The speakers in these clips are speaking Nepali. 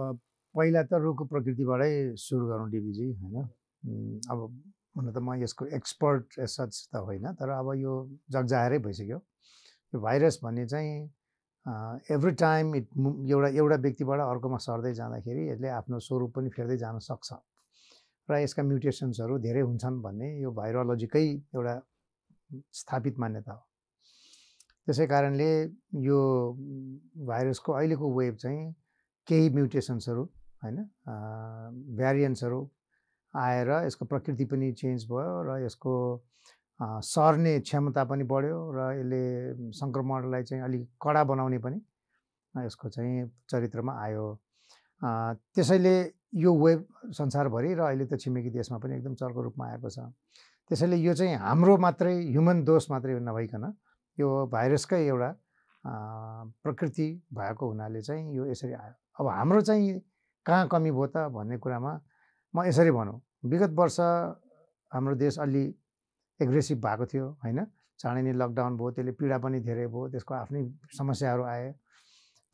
अब पहिला त रुखको प्रकृतिबाटै सुरु गरौँ डिबीजी होइन अब हुन त म यसको एक्सपर्ट सच त होइन तर अब यो जगजाहेरै भइसक्यो यो भाइरस भन्ने चाहिँ एभ्री टाइम इट एउटा एउटा व्यक्तिबाट अर्कोमा सर्दै जाँदाखेरि यसले आफ्नो स्वरूप पनि फेर्दै जान सक्छ र यसका म्युटेसन्सहरू धेरै हुन्छन् भन्ने यो भाइरोलोजीकै एउटा स्थापित मान्यता हो त्यसै कारणले यो भाइरसको अहिलेको वेभ चाहिँ केही म्युटेसन्सहरू होइन भ्यारिएन्ट्सहरू आएर यसको प्रकृति पनि चेन्ज भयो र यसको सर्ने क्षमता पनि बढ्यो र यसले सङ्क्रमणलाई चाहिँ अलिक कडा बनाउने पनि यसको चाहिँ चरित्रमा आयो त्यसैले यो वेब संसारभरि र अहिले त छिमेकी देशमा पनि एकदम चर्को रूपमा आएको छ त्यसैले यो चाहिँ हाम्रो मात्रै ह्युमन दोष मात्रै नभइकन यो भाइरसकै एउटा प्रकृति भएको हुनाले चाहिँ यो यसरी आयो अब हाम्रो चाहिँ कहाँ कमी भयो त भन्ने कुरामा म यसरी भनौँ विगत वर्ष हाम्रो देश अलि एग्रेसिभ भएको थियो होइन चाँडै नै लकडाउन भयो त्यसले पीडा पनि धेरै भयो त्यसको आफ्नै समस्याहरू आए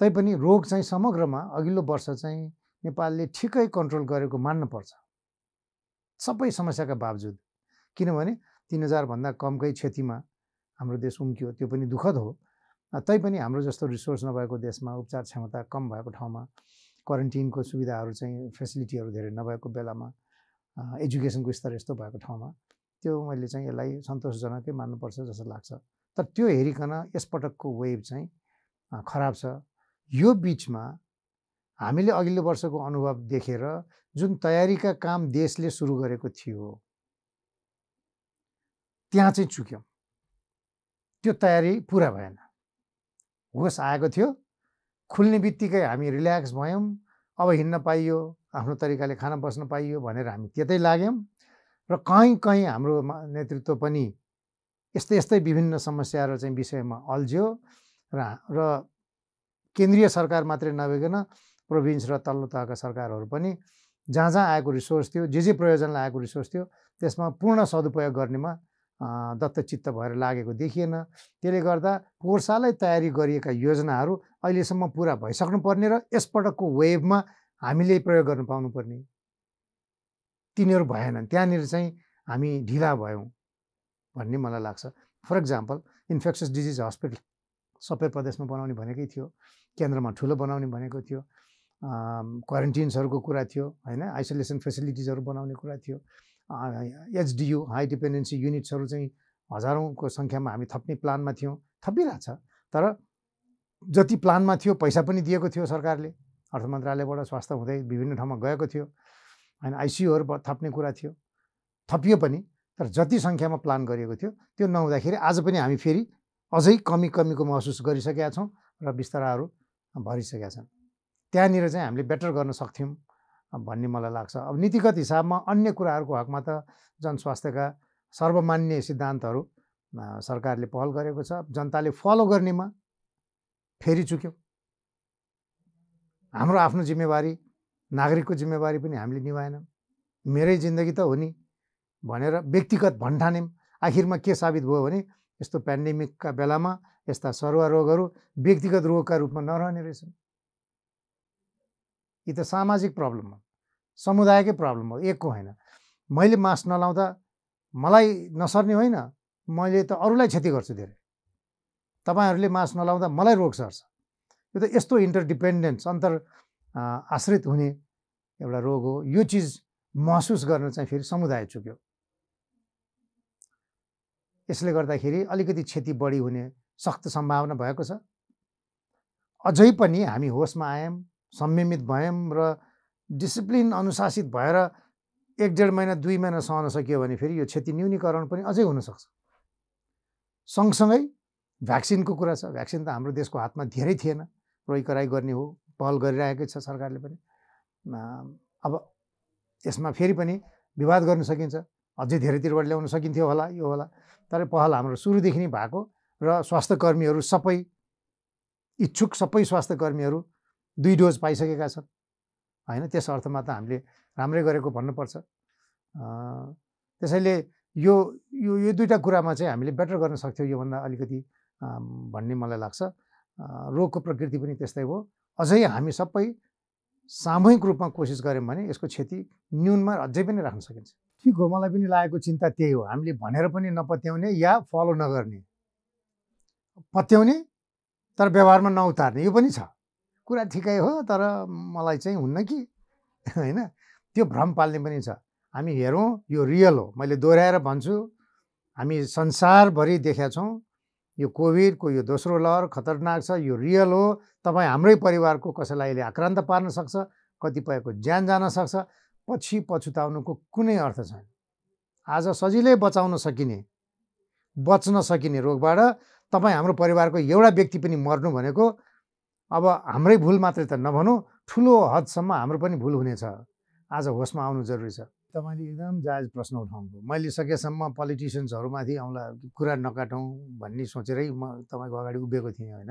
तैपनि रोग चाहिँ समग्रमा अघिल्लो वर्ष चाहिँ नेपालले ठिकै कन्ट्रोल गरेको मान्नुपर्छ सबै समस्याका बावजुद किनभने तिन हजारभन्दा कमकै क्षतिमा हाम्रो देश उम्कियो त्यो पनि दुःखद हो तैपनि हाम्रो जस्तो रिसोर्स नभएको देशमा उपचार क्षमता कम भएको ठाउँमा क्वारेन्टिनको सुविधाहरू चाहिँ फेसिलिटीहरू धेरै नभएको बेलामा एजुकेसनको स्तर यस्तो भएको ठाउँमा त्यो मैले चाहिँ यसलाई सन्तोषजनकै मान्नुपर्छ जस्तो लाग्छ तर त्यो हेरिकन यसपटकको वेभ चाहिँ खराब छ यो बिचमा हामीले अघिल्लो वर्षको अनुभव देखेर जुन तयारीका काम देशले सुरु गरेको थियो त्यहाँ चाहिँ चुक्यौँ त्यो तयारी पुरा भएन होस आएको थियो खुल्ने बित्तिकै हामी रिल्याक्स भयौँ अब हिँड्न पाइयो आफ्नो तरिकाले खाना बस्न पाइयो भनेर हामी त्यतै लाग्यौँ र कहीँ कहीँ हाम्रो नेतृत्व पनि यस्तै यस्तै विभिन्न समस्याहरू चाहिँ विषयमा अल्झ्यो र र केन्द्रीय सरकार मात्रै नभइकन प्रोभिन्स र तल्लो तहका सरकारहरू पनि जहाँ जहाँ आएको रिसोर्स थियो जे जे प्रयोजनलाई आएको रिसोर्स थियो त्यसमा पूर्ण सदुपयोग गर्नेमा दत्तचित्त भएर लागेको देखिएन त्यसले गर्दा पोर्सालै तयारी गरिएका योजनाहरू अहिलेसम्म पुरा भइसक्नुपर्ने र यसपटकको वेभमा हामीले प्रयोग गर्न पाउनुपर्ने तिनीहरू भएनन् त्यहाँनिर चाहिँ हामी ढिला भयौँ भन्ने मलाई लाग्छ for example infectious disease hospital सबै प्रदेशमा बनाउने भनेकै थियो केन्द्रमा ठुलो बनाउने भनेको थियो क्वारेन्टिन्सहरूको कुरा थियो होइन आइसोलेसन फेसिलिटिजहरू बनाउने कुरा थियो एचडियु हाई डिपेन्डेन्सी युनिट्सहरू चाहिँ हजारौँको सङ्ख्यामा हामी थप्ने प्लानमा थियौँ थपिरहेछ तर जति प्लानमा थियो पैसा पनि दिएको थियो सरकारले अर्थ मन्त्रालयबाट स्वास्थ्य हुँदै विभिन्न ठाउँमा गएको थियो होइन आइसियुहरू थप्ने कुरा थियो थपियो पनि तर जति सङ्ख्यामा प्लान गरिएको थियो त्यो नहुँदाखेरि आज पनि हामी फेरि अझै कमी कमीको महसुस गरिसकेका छौँ र बिस्ताराहरू भरिसकेका छन् त्यहाँनिर चाहिँ हामीले बेटर गर्न सक्थ्यौँ भन्ने मलाई लाग्छ अब नीतिगत हिसाबमा अन्य कुराहरूको हकमा त जनस्वास्थ्यका सर्वमान्य सिद्धान्तहरू सरकारले पहल गरेको छ जनताले फलो गर्नेमा फेरि चुक्यो हाम्रो आफ्नो जिम्मेवारी नागरिकको जिम्मेवारी पनि हामीले निभाएनौँ मेरै जिन्दगी त हो नि भनेर व्यक्तिगत भन्ठाने आखिरमा के साबित भयो भने यस्तो पेन्डेमिकका बेलामा यस्ता सरुवा रोगहरू व्यक्तिगत रोगका रूपमा नरहने रहेछन् यी त सामाजिक प्रब्लम हो समुदायकै प्रब्लम हो एकको होइन मैले मास्क नलाउँदा मलाई नसर्ने होइन मैले त अरूलाई क्षति गर्छु धेरै तपाईँहरूले मास्क नलाउँदा मलाई रोग सर्छ यो त यस्तो इन्टरडिपेन्डेन्स अन्तर आश्रित हुने एउटा रोग हो यो चिज महसुस गर्न चाहिँ फेरि समुदाय चुक्यो यसले गर्दाखेरि अलिकति क्षति बढी हुने सक्त सम्भावना भएको छ अझै पनि हामी होसमा आयौँ संयमित भयौँ र डिसिप्लिन अनुशासित भएर एक डेढ महिना दुई महिना सहन सकियो भने फेरि यो क्षति न्यूनीकरण पनि अझै हुनसक्छ सँगसँगै भ्याक्सिनको कुरा छ भ्याक्सिन त हाम्रो देशको हातमा धेरै थिएन रोइ कराई गर्ने हो पहल गरिरहेकै छ सरकारले पनि अब यसमा फेरि पनि विवाद गर्न सकिन्छ अझै धेरैतिरबाट ल्याउन सकिन्थ्यो होला यो होला तर पहल हाम्रो सुरुदेखि नै भएको र स्वास्थ्यकर्मीहरू सबै इच्छुक सबै स्वास्थ्यकर्मीहरू दुई डोज पाइसकेका छन् होइन त्यस अर्थमा त हामीले राम्रै गरेको भन्नुपर्छ त्यसैले यो यो यो दुईवटा कुरामा चाहिँ हामीले बेटर गर्न सक्थ्यौँ योभन्दा अलिकति भन्ने मलाई लाग्छ रोगको प्रकृति पनि त्यस्तै हो अझै हामी सबै सामूहिक रूपमा कोसिस गऱ्यौँ भने यसको क्षति न्यूनमा अझै पनि राख्न सकिन्छ ठिक हो मलाई पनि लागेको चिन्ता त्यही हो हामीले भनेर पनि नपत्याउने या फलो नगर्ने पत्याउने तर व्यवहारमा नउतार्ने यो पनि छ कुरा ठिकै हो तर मलाई चाहिँ हुन्न कि होइन त्यो भ्रम पाल्ने पनि छ हामी हेरौँ यो रियल हो मैले दोहोऱ्याएर भन्छु हामी संसारभरि देखेका छौँ यो कोभिडको यो दोस्रो लहर खतरनाक छ यो रियल हो तपाईँ हाम्रै परिवारको कसैलाई अहिले आक्रान्त पार्न सक्छ कतिपयको ज्यान जान सक्छ पछि पछुताउनुको कुनै अर्थ छैन आज सजिलै बचाउन सकिने बच्न सकिने रोगबाट तपाईँ हाम्रो परिवारको एउटा व्यक्ति पनि मर्नु भनेको अब हाम्रै भुल मात्रै त नभनौँ ठुलो हदसम्म हाम्रो पनि भुल हुनेछ आज होसमा आउनु जरुरी छ तपाईँले एकदम जायज प्रश्न उठाउनुभयो मैले सकेसम्म पोलिटिसियन्सहरूमाथि आउँला कुरा नकाटौँ भन्ने सोचेरै म तपाईँको अगाडि उभिएको थिएँ होइन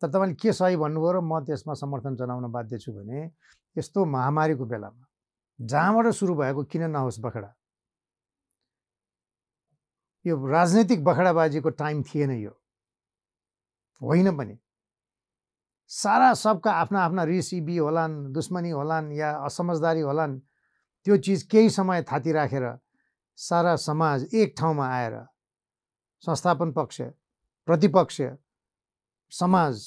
तर तपाईँले के सही भन्नुभयो र म त्यसमा समर्थन जनाउन बाध्य छु भने यस्तो महामारीको बेलामा जहाँबाट सुरु भएको किन नहोस् बखडा यो राजनैतिक बखडाबाजीको टाइम थिएन यो होइन पनि सारा सबका आफ्ना आफ्ना रिसिबी होलान् दुश्मनी होलान् या असमझदारी होलान् त्यो चिज केही समय थाती राखेर सारा समाज एक ठाउँमा आएर संस्थापन पक्ष प्रतिपक्ष समाज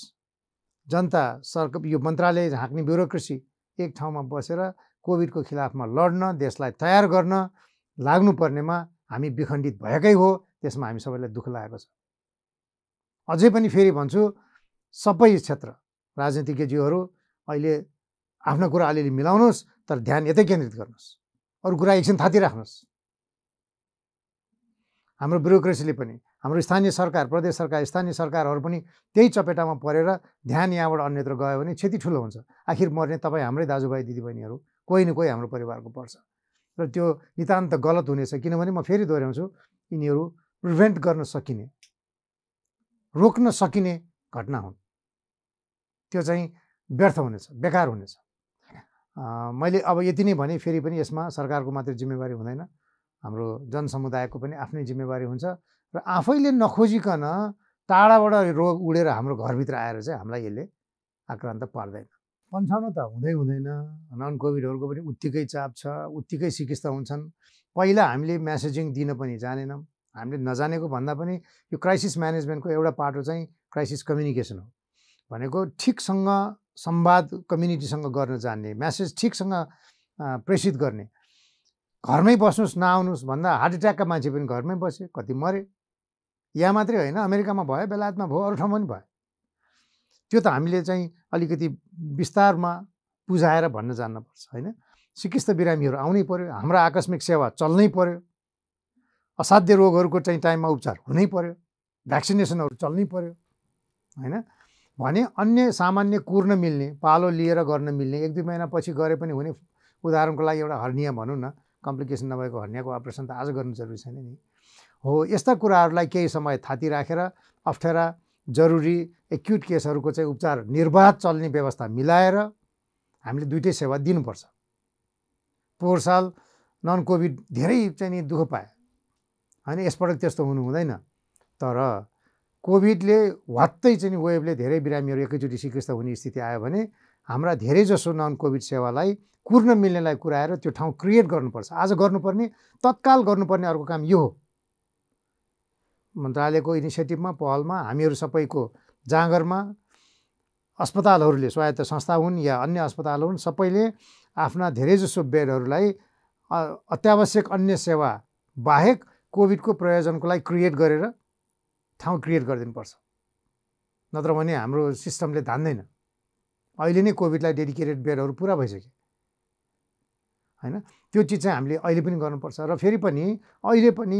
जनता सरकार यो मन्त्रालय झाँक्ने ब्युरोक्रेसी एक ठाउँमा बसेर कोभिडको खिलाफमा लड्न देशलाई तयार गर्न लाग्नुपर्नेमा हामी विखण्डित भएकै हो त्यसमा हामी सबैलाई दुःख लागेको छ अझै पनि फेरि भन्छु सबै क्षेत्र राजनीतिज्ञज्यूहरू अहिले आफ्नो कुरा अलिअलि मिलाउनुहोस् तर ध्यान यतै केन्द्रित गर्नुहोस् अरू कुरा एकछिन थाती राख्नुहोस् हाम्रो ब्युरोक्रेसीले पनि हाम्रो स्थानीय सरकार प्रदेश सरकार स्थानीय सरकारहरू पनि त्यही चपेटामा परेर ध्यान यहाँबाट अन्यत्र गयो भने क्षति ठुलो हुन्छ आखिर मर्ने तपाईँ हाम्रै दाजुभाइ दिदीबहिनीहरू कोही न कोही हाम्रो परिवारको पर्छ र त्यो नितान्त गलत हुनेछ किनभने म फेरि दोहोऱ्याउँछु यिनीहरू प्रिभेन्ट गर्न सकिने रोक्न सकिने घटना हुन् त्यो चाहिँ व्यर्थ हुनेछ बेकार हुनेछ मैले अब यति नै भने फेरि पनि यसमा सरकारको मात्रै जिम्मेवारी हुँदैन हाम्रो जनसमुदायको पनि आफ्नै जिम्मेवारी हुन्छ र आफैले नखोजिकन टाढाबाट रोग उडेर हाम्रो घरभित्र आएर चाहिँ हामीलाई यसले आक्रान्त पार्दैन पन्छाउनु त हुँदै हुँदैन नन कोभिडहरूको पनि उत्तिकै चाप छ उत्तिकै सिकिस्ता हुन्छन् पहिला हामीले म्यासेजिङ दिन पनि जानेनौँ हामीले नजानेको भन्दा पनि यो क्राइसिस म्यानेजमेन्टको एउटा पाटो चाहिँ क्राइसिस कम्युनिकेसन हो भनेको ठिकसँग संवाद कम्युनिटीसँग गर्न जान्ने म्यासेज ठिकसँग प्रेषित गर्ने घरमै बस्नुहोस् नआउनुहोस् भन्दा हार्ट एट्याकका मान्छे पनि घरमै बसे कति मरे यहाँ मात्रै होइन अमेरिकामा भयो बेलायतमा भयो अरू ठाउँमा पनि भयो त्यो त हामीले चाहिँ अलिकति विस्तारमा बुझाएर भन्न जान्नुपर्छ होइन सिकिस्त बिरामीहरू आउनै पर्यो हाम्रो आकस्मिक सेवा चल्नै पर्यो असाध्य रोगहरूको चाहिँ टाइममा उपचार हुनै पऱ्यो भ्याक्सिनेसनहरू चल्नै पऱ्यो होइन भने अन्य सामान्य कुर्न मिल्ने पालो लिएर गर्न मिल्ने एक दुई महिनापछि गरे पनि हुने उदाहरणको लागि एउटा हर्निया भनौँ न कम्प्लिकेसन नभएको हर्नियाको अपरेसन त आज गर्नु जरुरी छैन नि हो यस्ता कुराहरूलाई केही समय थाती राखेर अप्ठ्यारा जरुरी एक्युट केसहरूको चाहिँ उपचार निर्वाध चल्ने व्यवस्था मिलाएर हामीले दुइटै सेवा दिनुपर्छ पोहोर साल नन कोभिड धेरै चाहिँ नि दुःख पाएँ होइन यसपटक त्यस्तो हुनु हुँदैन तर कोभिडले वात्तै चाहिँ वेबले धेरै बिरामीहरू एकैचोटि सिकिस्त हुने स्थिति आयो भने हाम्रा धेरैजसो नन कोभिड सेवालाई कुर्न मिल्नेलाई कुराएर त्यो ठाउँ क्रिएट गर्नुपर्छ आज गर्नुपर्ने तत्काल गर्नुपर्ने अर्को काम यो हो मन्त्रालयको इनिसिएटिभमा पहलमा हामीहरू सबैको जाँगरमा अस्पतालहरूले स्वायत्त संस्था हुन् या अन्य अस्पताल हुन् सबैले आफ्ना धेरैजसो बेडहरूलाई अत्यावश्यक अन्य सेवा बाहेक कोभिडको प्रयोजनको लागि क्रिएट गरेर ठाउँ क्रिएट गरिदिनुपर्छ नत्र भने हाम्रो सिस्टमले धान्दैन अहिले नै कोभिडलाई डेडिकेटेड बेडहरू पुरा भइसक्यो होइन त्यो चिज चाहिँ हामीले अहिले पनि गर्नुपर्छ र फेरि पनि अहिले पनि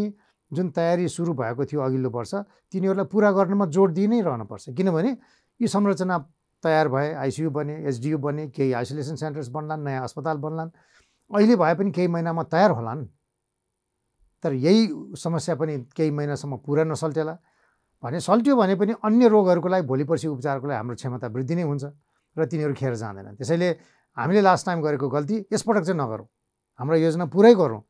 जुन तयारी सुरु भएको थियो अघिल्लो वर्ष तिनीहरूलाई पुरा गर्नमा जोड दिइ नै रहनुपर्छ किनभने यी संरचना तयार भए आइसियु बने एसडियु बने केही आइसोलेसन सेन्टर्स बन्लान् नयाँ अस्पताल बन्लान् अहिले भए पनि केही महिनामा तयार होलान् तर यही समस्या पनि केही महिनासम्म पुरा नसल्टेला भने सल्ट्यो भने पनि अन्य रोगहरूको लागि भोलि पर्सि उपचारको लागि हाम्रो क्षमता वृद्धि नै हुन्छ र तिनीहरू खेर जाँदैनन् त्यसैले हामीले लास्ट टाइम गरेको गल्ती यसपटक चाहिँ नगरौँ हाम्रो योजना पुरै गरौँ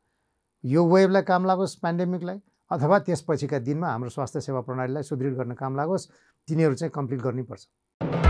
यो वेभलाई काम लागोस् पेन्डेमिकलाई अथवा त्यसपछिका दिनमा हाम्रो स्वास्थ्य सेवा प्रणालीलाई सुदृढ गर्न काम लागोस् तिनीहरू चाहिँ कम्प्लिट गर्नैपर्छ